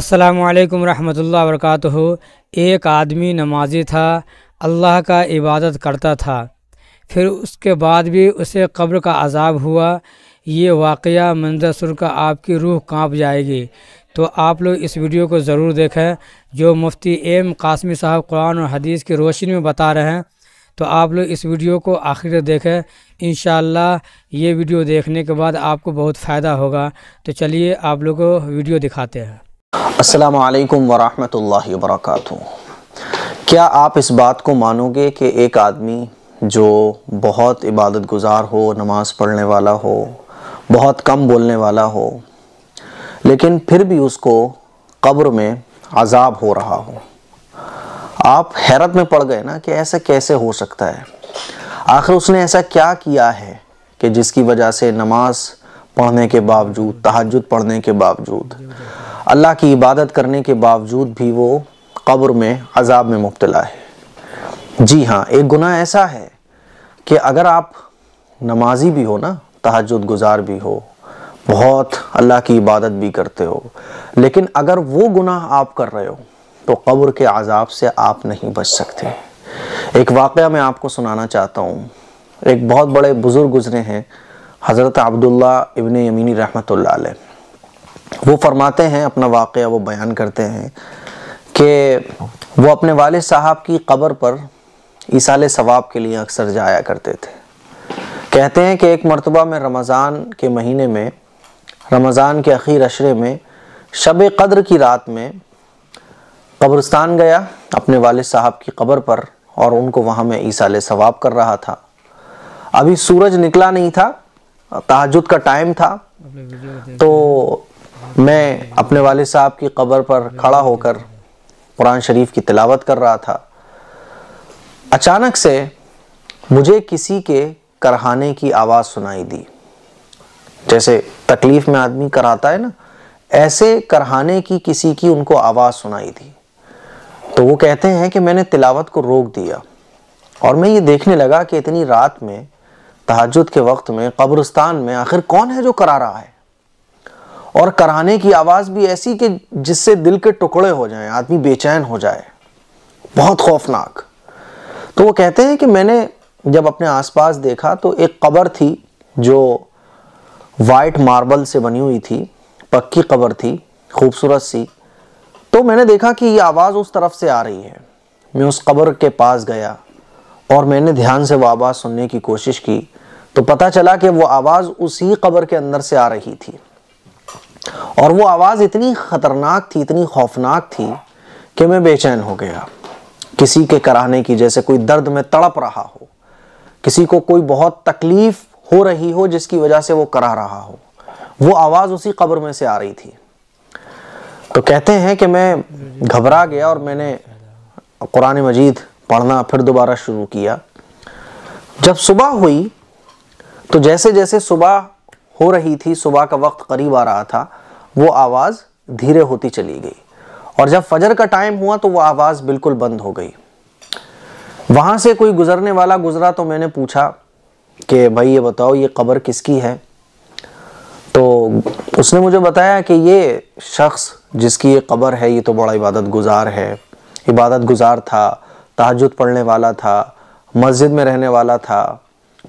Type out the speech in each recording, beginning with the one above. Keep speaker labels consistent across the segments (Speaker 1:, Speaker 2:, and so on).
Speaker 1: असलकम रहमतुल्लाह वरकू एक आदमी नमाजी था अल्लाह का इबादत करता था फिर उसके बाद भी उसे कब्र का अजाब हुआ ये वाक़ मंजर सुर का आपकी रूह कांप जाएगी तो आप लोग इस वीडियो को ज़रूर देखें जो मुफ्ती एम कासमी साहब कुरान और हदीस की रोशनी में बता रहे हैं तो आप लोग इस वीडियो को आखिर देखें इन ये वीडियो देखने के बाद आपको बहुत फ़ायदा होगा तो चलिए आप लोग को वीडियो दिखाते हैं असलकम वरहमल वर्क क्या आप इस बात को मानोगे कि एक आदमी जो बहुत इबादत गुज़ार हो नमाज़ पढ़ने वाला हो बहुत कम बोलने वाला हो लेकिन फिर भी उसको कब्र में अजाब हो रहा हो आप हैरत में पड़ गए ना कि ऐसा कैसे हो सकता है आखिर उसने ऐसा क्या किया है कि जिसकी वजह से नमाज पढ़ने के बावजूद तहजद पढ़ने के बावजूद अल्लाह की इबादत करने के बावजूद भी वो कब्र में अजाब में मुबतला है जी हाँ एक गुना ऐसा है कि अगर आप नमाजी भी हो ना तहजद गुजार भी हो बहुत अल्लाह की इबादत भी करते हो लेकिन अगर वो गुनाह आप कर रहे हो तो कब्र के अजाब से आप नहीं बच सकते एक वाक़ मैं आपको सुनाना चाहता हूँ एक बहुत बड़े बुज़ुर्ग गुज़रे हैं हज़रत अब्दुल्ला इबन यमीनी रहमत वो फरमाते हैं अपना वाक़ वो बयान करते हैं कि वो अपने वाल साहब की कब्र पर ईसाल सवाब के लिए अक्सर जाया करते थे कहते हैं कि एक मरतबा में रमज़ान के महीने में रमज़ान के अखीर अशरे में शब कद्र की रात में कब्रस्तान गया अपने वाल साहब की कब्र पर और उनको वहाँ में ईसाल सवाब कर रहा था अभी सूरज निकला नहीं था तहजद का टाइम था तो मैं अपने वाले साहब की कब्र पर खड़ा होकर कुरान शरीफ की तिलावत कर रहा था अचानक से मुझे किसी के करहाने की आवाज़ सुनाई दी जैसे तकलीफ़ में आदमी कराता है ना ऐसे करहाने की किसी की उनको आवाज़ सुनाई दी तो वो कहते हैं कि मैंने तिलावत को रोक दिया और मैं ये देखने लगा कि इतनी रात में तहजद के वक्त में कब्रस्तान में आखिर कौन है जो करा रहा है और कराने की आवाज़ भी ऐसी कि जिससे दिल के टुकड़े हो जाएं आदमी बेचैन हो जाए बहुत खौफनाक तो वो कहते हैं कि मैंने जब अपने आसपास देखा तो एक क़बर थी जो वाइट मार्बल से बनी हुई थी पक्की क़बर थी खूबसूरत सी तो मैंने देखा कि ये आवाज़ उस तरफ से आ रही है मैं उस क़बर के पास गया और मैंने ध्यान से वो आवाज़ सुनने की कोशिश की तो पता चला कि वो आवाज़ उसी क़बर के अंदर से आ रही थी और वो आवाज़ इतनी ख़तरनाक थी इतनी खौफनाक थी कि मैं बेचैन हो गया किसी के कराने की जैसे कोई दर्द में तड़प रहा हो किसी को कोई बहुत तकलीफ़ हो रही हो जिसकी वजह से वो करा रहा हो वो आवाज़ उसी कब्र में से आ रही थी तो कहते हैं कि मैं घबरा गया और मैंने कुरान मजीद पढ़ना फिर दोबारा शुरू किया जब सुबह हुई तो जैसे जैसे सुबह हो रही थी सुबह का वक्त करीब आ रहा था वो आवाज़ धीरे होती चली गई और जब फजर का टाइम हुआ तो वो आवाज़ बिल्कुल बंद हो गई वहाँ से कोई गुज़रने वाला गुज़रा तो मैंने पूछा कि भाई ये बताओ ये कब्र किसकी है तो उसने मुझे बताया कि ये शख्स जिसकी ये कब्र है ये तो बड़ा इबादत गुज़ार है इबादत गुज़ार था तहजद पढ़ने वाला था मस्जिद में रहने वाला था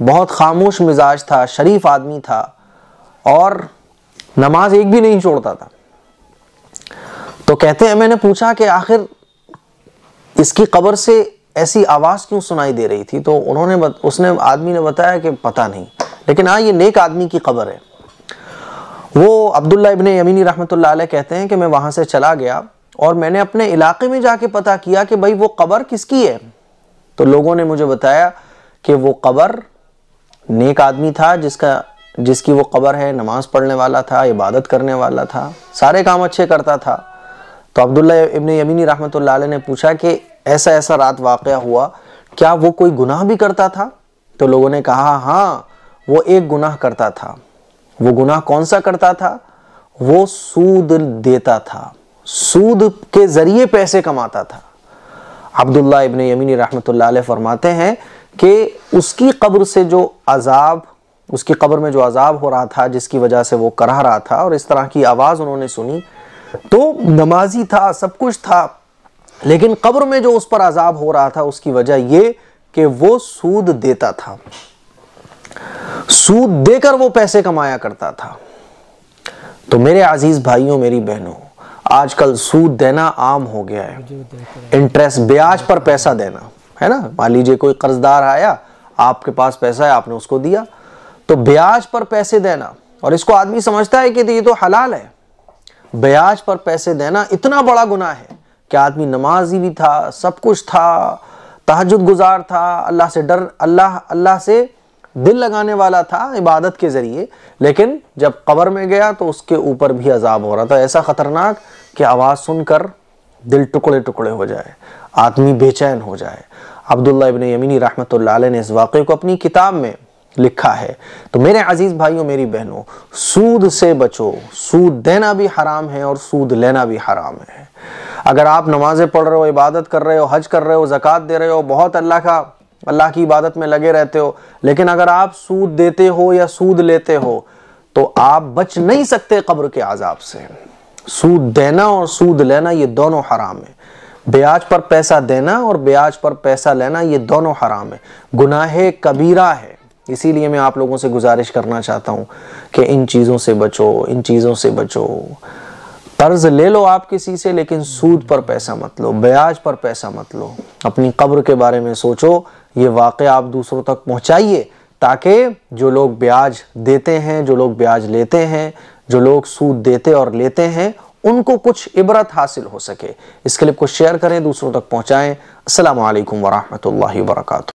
Speaker 1: बहुत खामोश मिजाज था शरीफ आदमी था और नमाज एक भी नहीं छोड़ता था तो कहते हैं मैंने पूछा कि आखिर इसकी कब्र से ऐसी आवाज़ क्यों सुनाई दे रही थी तो उन्होंने बत, उसने आदमी ने बताया कि पता नहीं लेकिन हाँ ये नेक आदमी की कब्र है वो अब्दुल्ला इबन यमीनी रहमतुल्लाह अलैह कहते हैं कि मैं वहाँ से चला गया और मैंने अपने इलाके में जाके पता किया कि भाई वो कब्र किसकी है तो लोगों ने मुझे बताया कि वो कब्र नेक आदमी था जिसका जिसकी वो कबर है नमाज पढ़ने वाला था इबादत करने वाला था सारे काम अच्छे करता था तो अब्दुल्ला इबन यमीनी रहमत ने पूछा कि ऐसा ऐसा रात वाक़ हुआ क्या वो कोई गुनाह भी करता था तो लोगों ने कहा हाँ वो एक गुनाह करता था वो गुनाह कौन सा करता था वो सूद देता था सूद के ज़रिए पैसे कमाता था अब्दुल्ला इबन यमीनी रहमत फरमाते हैं कि उसकी कब्र से जो अजाब उसकी कब्र में जो अजाब हो रहा था जिसकी वजह से वो करा रहा था और इस तरह की आवाज़ उन्होंने सुनी तो नमाजी था सब कुछ था लेकिन कब्र में जो उस पर अजाब हो रहा था उसकी वजह ये कि वो सूद देता था सूद देकर वो पैसे कमाया करता था तो मेरे आजीज भाइयों मेरी बहनों आजकल सूद देना आम हो गया है इंटरेस्ट ब्याज पर पैसा देना है ना मान लीजिए कोई कर्जदार आया आपके पास पैसा है आपने उसको दिया तो ब्याज पर पैसे देना और इसको आदमी समझता है कि ये तो हलाल है ब्याज पर पैसे देना इतना बड़ा गुना है कि आदमी नमाजी भी था सब कुछ था तहजद गुजार था अल्लाह से डर अल्लाह अल्लाह से दिल लगाने वाला था इबादत के ज़रिए लेकिन जब कबर में गया तो उसके ऊपर भी अजाब हो रहा था ऐसा ख़तरनाक कि आवाज़ सुनकर दिल टुकड़े टुकड़े हो जाए आदमी बेचैन हो जाए अब्दुल्ला इबन यमीनी रहमत ने इस वाक़े को अपनी किताब में लिखा है तो मेरे अजीज़ भाइयों मेरी बहनों सूद से बचो सूद देना भी हराम है और सूद लेना भी हराम है अगर आप नमाज़ें पढ़ रहे हो इबादत कर रहे हो हज कर रहे हो जक़ात दे रहे हो बहुत अल्लाह का अल्लाह की इबादत में लगे रहते हो लेकिन अगर आप सूद देते हो या सूद लेते हो तो आप बच नहीं सकते कब्र के आज़ाब से सूद देना और सूद लेना ये दोनों हराम है ब्याज पर पैसा देना और ब्याज पर पैसा लेना ये दोनों हराम है गुनाहे कबीरा है इसीलिए मैं आप लोगों से गुजारिश करना चाहता हूँ कि इन चीज़ों से बचो इन चीज़ों से बचो कर्ज ले लो आप किसी से लेकिन सूद पर पैसा मत लो ब्याज पर पैसा मत लो अपनी कब्र के बारे में सोचो ये वाक़ आप दूसरों तक पहुँचाइए ताकि जो लोग ब्याज देते हैं जो लोग ब्याज लेते हैं जो लोग सूद देते और लेते हैं उनको कुछ इबरत हासिल हो सके इस क्लिप को शेयर करें दूसरों तक पहुँचाएँ असल वरहमल वर्का